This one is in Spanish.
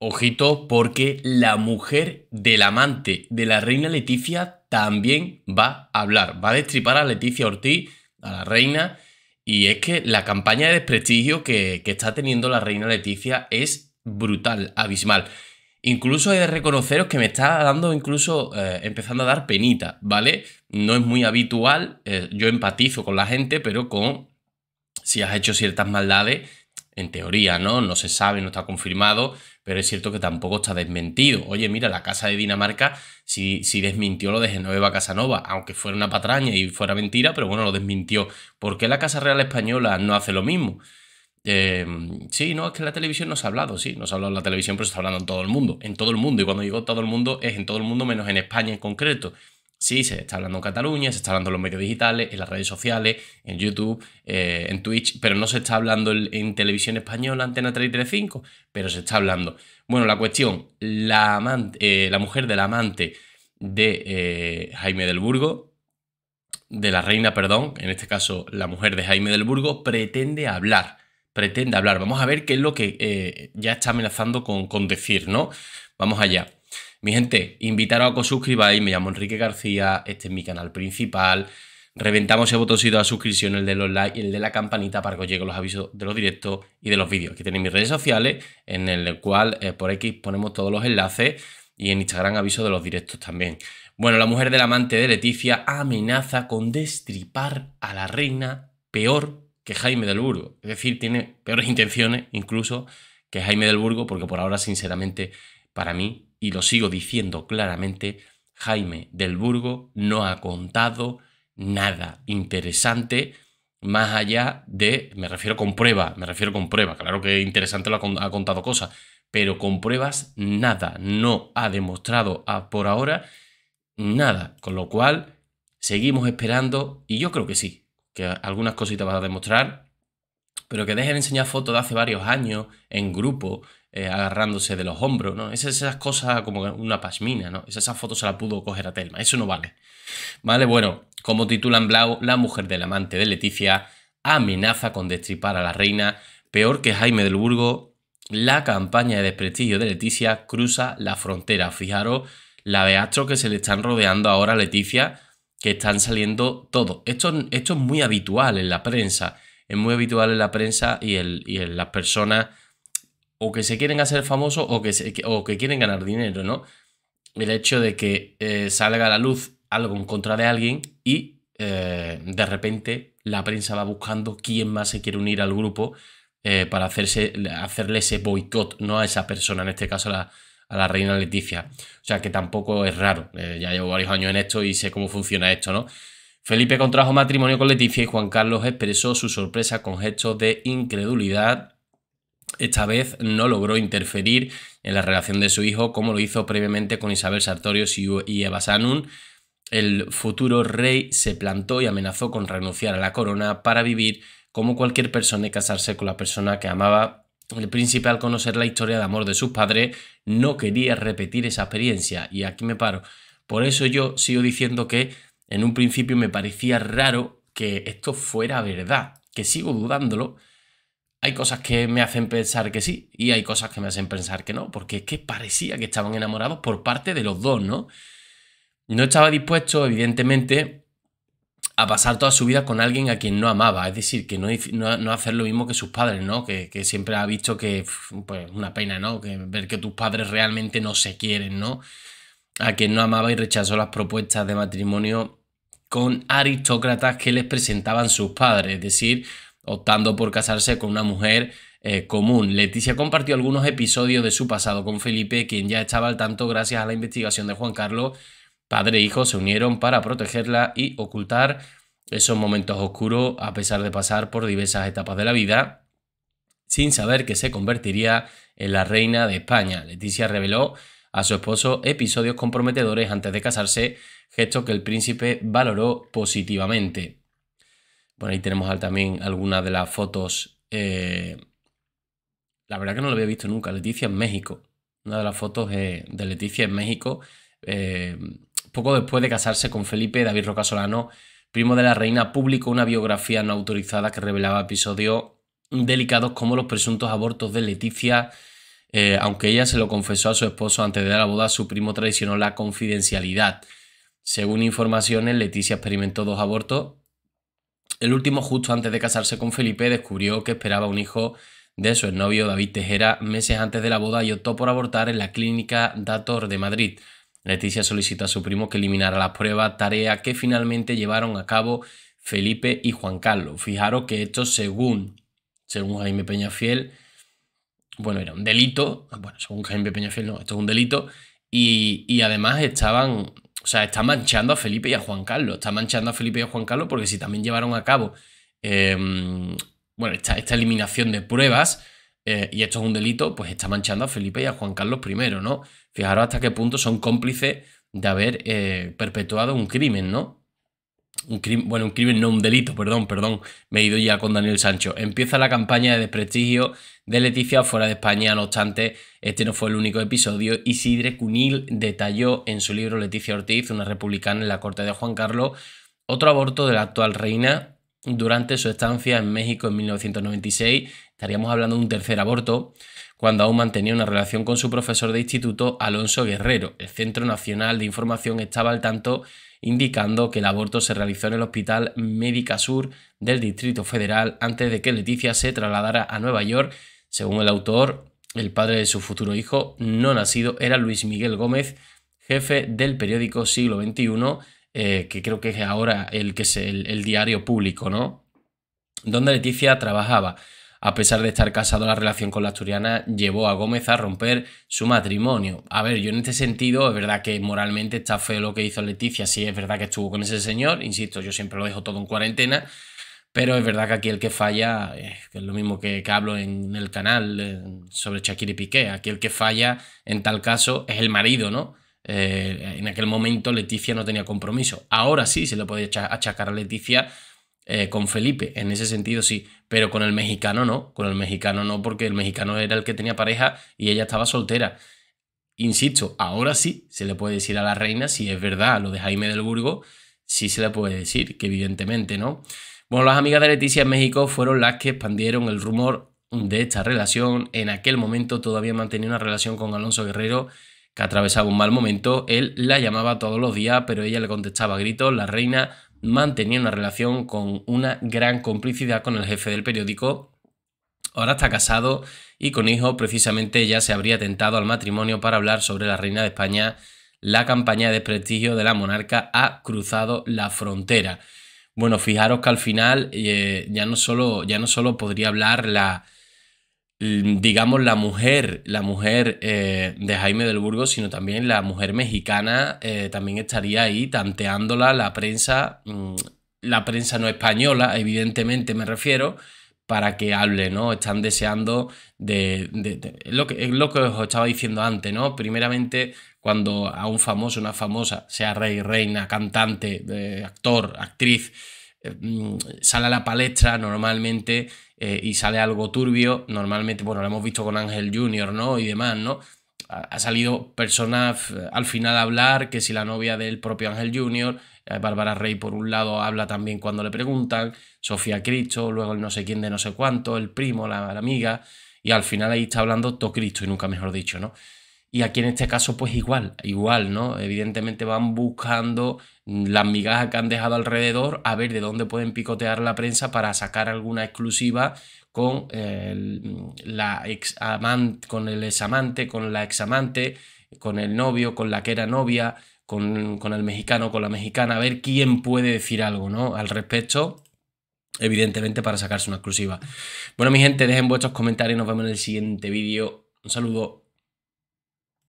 Ojito, porque la mujer del amante de la reina Leticia también va a hablar. Va a destripar a Leticia Ortiz, a la reina. Y es que la campaña de desprestigio que, está teniendo la reina Leticia es brutal, abismal. Incluso he de reconoceros que me está dando, incluso eh, empezando a dar penita, ¿vale? No es muy habitual, eh, yo empatizo con la gente, pero con si has hecho ciertas maldades, en teoría, ¿no? No se sabe, no está confirmado, pero es cierto que tampoco está desmentido. Oye, mira, la Casa de Dinamarca sí, desmintió lo de Genoveva Casanova, aunque fuera una patraña y fuera mentira, pero bueno, lo desmintió. ¿Por qué la Casa Real Española no hace lo mismo? Em, sí, no, es que la televisión no se ha hablado, sí, no se ha hablado en la televisión, pero se está hablando en todo el mundo, en todo el mundo, y cuando digo todo el mundo es en todo el mundo menos en España en concreto. Sí, se está hablando en Cataluña, se está hablando en los medios digitales, en las redes sociales, en YouTube, eh, en Twitch, pero no se está hablando en, televisión española, Antena 3 pero se está hablando. Bueno, la cuestión, la, amante, eh, la mujer del amante de eh, Jaime del Burgo, de la reina, perdón, en este caso la mujer de Jaime del Burgo, pretende hablar, pretende hablar. Vamos a ver qué es lo que ya está amenazando con decir, ¿no? Vamos allá. Mi gente, invitaros a que os suscribáis, me llamo Enrique García, este es mi canal principal. Reventamos ese botoncito de suscripción, el de los likes y el de la campanita para que os lleguen los avisos de los directos y de los vídeos. Aquí tenéis mis redes sociales, en el cual eh, por X ponemos todos los enlaces y en Instagram aviso de los directos también. Bueno, la mujer del amante de Leticia amenaza con destripar a la reina peor que Jaime del Burgo. Es decir, tiene peores intenciones incluso que Jaime del Burgo, porque por ahora, sinceramente, para mí y lo sigo diciendo claramente, Jaime del Burgo no ha contado nada interesante más allá de, me refiero con prueba, me refiero con prueba, claro que interesante lo ha, contado cosas, pero con pruebas nada, no ha demostrado por ahora nada, con lo cual seguimos esperando y yo creo que sí, que algunas cositas va a demostrar, pero que dejen enseñar fotos de hace varios años en grupo, eh, agarrándose de los hombros, ¿no? Esas, esas cosas como una pasmina, ¿no? Esa esas fotos se la pudo coger a Telma, eso no vale. Vale, bueno, como titulan Blau, la mujer del amante de Leticia amenaza con destripar a la reina, peor que Jaime del Burgo, la campaña de desprestigio de Leticia cruza la frontera. Fijaros la de Astro que se le están rodeando ahora a Leticia, que están saliendo todos. Esto, esto es muy habitual en la prensa, es muy habitual en la prensa y, y en las personas o que se quieren hacer famosos o que, que quieren ganar dinero, ¿no? El hecho de que eh, salga a la luz algo en contra de alguien y eh, de repente la prensa va buscando quién más se quiere unir al grupo eh, para hacerse, hacerle ese boicot, no a esa persona, en este caso a la, a la reina Leticia. O sea que tampoco es raro, ya llevo varios años en esto y sé cómo funciona esto, ¿no? Felipe contrajo matrimonio con Leticia y Juan Carlos expresó su sorpresa con gestos de incredulidad esta vez no logró interferir en la relación de su hijo como lo hizo previamente con Isabel Sartorius y Eva Sanun. El futuro rey se plantó y amenazó con renunciar a la corona para vivir como cualquier persona y casarse con la persona que amaba. El príncipe al conocer la historia de amor de sus padres no quería repetir esa experiencia y aquí me paro. Por eso yo sigo diciendo que en un principio me parecía raro que esto fuera verdad, que sigo dudándolo, hay cosas que me hacen pensar que sí y hay cosas que me hacen pensar que no, porque es que parecía que estaban enamorados por parte de los dos, ¿no? No estaba dispuesto, evidentemente, a pasar toda su vida con alguien a quien no amaba, es decir, que no, no, hacer lo mismo que sus padres, ¿no? Que, que, siempre ha visto que, pues, una pena, ¿no? Que ver que tus padres realmente no se quieren, ¿no? A quien no amaba y rechazó las propuestas de matrimonio con aristócratas que les presentaban sus padres, es decir, optando por casarse con una mujer eh, común. Leticia compartió algunos episodios de su pasado con Felipe, quien ya estaba al tanto gracias a la investigación de Juan Carlos. Padre e hijo se unieron para protegerla y ocultar esos momentos oscuros a pesar de pasar por diversas etapas de la vida, sin saber que se convertiría en la reina de España. Leticia reveló a su esposo episodios comprometedores antes de casarse, gesto que el príncipe valoró positivamente. Bueno, ahí tenemos también algunas de las fotos. Eh, la verdad que no lo había visto nunca. Leticia en México. Una de las fotos eh, de Leticia en México. Eh, poco después de casarse con Felipe, David Roca Solano, primo de la reina, publicó una biografía no autorizada que revelaba episodios delicados como los presuntos abortos de Leticia. aunque ella se lo confesó a su esposo antes de dar la boda, su primo traicionó la confidencialidad. Según informaciones, Leticia experimentó dos abortos el último, justo antes de casarse con Felipe, descubrió que esperaba un hijo de su exnovio David Tejera meses antes de la boda y optó por abortar en la clínica Dator de Madrid. Leticia solicitó a su primo que eliminara las pruebas, tarea que finalmente llevaron a cabo Felipe y Juan Carlos. Fijaros que esto, según, según Jaime Peñafiel, bueno, era un delito, ah, bueno, según Jaime Peñafiel no, esto es un delito, y, y además estaban o sea, está manchando a Felipe y a Juan Carlos. Está manchando a Felipe y a Juan Carlos porque si también llevaron a cabo em, bueno, esta, eliminación de pruebas eh, y esto es un delito, pues está manchando a Felipe y a Juan Carlos primero, ¿no? Fijaros hasta qué punto son cómplices de haber eh, perpetuado un crimen, ¿no? un crimen, bueno, un crimen, no un delito, perdón, perdón, me he ido ya con Daniel Sancho. Empieza la campaña de desprestigio de Leticia fuera de España, no obstante, este no fue el único episodio. Isidre Cunil detalló en su libro Leticia Ortiz, una republicana en la corte de Juan Carlos, otro aborto de la actual reina durante su estancia en México en 1996. Estaríamos hablando de un tercer aborto cuando aún mantenía una relación con su profesor de instituto, Alonso Guerrero. El Centro Nacional de Información estaba al tanto indicando que el aborto se realizó en el Hospital Médica Sur del Distrito Federal antes de que Leticia se trasladara a Nueva York. Según el autor, el padre de su futuro hijo no nacido era Luis Miguel Gómez, jefe del periódico Siglo XXI, eh, que creo que es ahora el, que es el diario público, ¿no? Donde Leticia trabajaba. A pesar de estar casado, la relación con la asturiana llevó a Gómez a romper su matrimonio. A ver, yo en este sentido, es verdad que moralmente está feo lo que hizo Leticia, sí, es verdad que estuvo con ese señor, insisto, yo siempre lo dejo todo en cuarentena, pero es verdad que aquí el que falla, eh, que es lo mismo que, hablo en el canal eh, sobre Shakira y Piqué, aquí el que falla en tal caso es el marido, ¿no? Eh, en aquel momento Leticia no tenía compromiso. Ahora sí se le puede achacar a Leticia eh, con Felipe, en ese sentido sí, pero con el mexicano no, con el mexicano no, porque el mexicano era el que tenía pareja y ella estaba soltera. Insisto, ahora sí se le puede decir a la reina, si es verdad lo de Jaime del Burgo, sí se le puede decir, que evidentemente no. Bueno, las amigas de Leticia en México fueron las que expandieron el rumor de esta relación. En aquel momento todavía mantenía una relación con Alonso Guerrero, que atravesaba un mal momento. Él la llamaba todos los días, pero ella le contestaba a gritos, la reina mantenía una relación con una gran complicidad con el jefe del periódico. Ahora está casado y con hijo, precisamente ya se habría tentado al matrimonio para hablar sobre la reina de España. La campaña de prestigio de la monarca ha cruzado la frontera. Bueno, fijaros que al final eh, ya, no solo, ya no solo podría hablar la, Mm, digamos, la mujer, la mujer eh, de Jaime del Burgo, sino también la mujer mexicana, eh, también estaría ahí tanteándola la prensa, mm, la prensa no española, evidentemente me refiero, para que hable, ¿no? Están deseando de, lo, que, es lo que os estaba diciendo antes, ¿no? Primeramente, cuando a un famoso, una famosa, sea rey, reina, cantante, eh, actor, actriz, eh, mm, sale a la palestra normalmente eh, y sale algo turbio, normalmente, bueno, lo hemos visto con Ángel Junior, ¿no? Y demás, ¿no? ha salido personas eh, al final a hablar, que si la novia del propio Ángel Junior, Bárbara Rey por un lado habla también cuando le preguntan, Sofía Cristo, luego el no sé quién de no sé cuánto, el primo, la, amiga, y al final ahí está hablando todo Cristo y nunca mejor dicho, ¿no? Y aquí en este caso, pues igual, igual, ¿no? Evidentemente van buscando las migajas que han dejado alrededor a ver de dónde pueden picotear la prensa para sacar alguna exclusiva con, el, la ex amante, con el examante, con la examante, con el novio, con la que era novia, con, con el mexicano, con la mexicana, a ver quién puede decir algo, ¿no? Al respecto evidentemente para sacarse una exclusiva. Bueno, mi gente, dejen vuestros comentarios, nos vemos en el siguiente vídeo. Un saludo.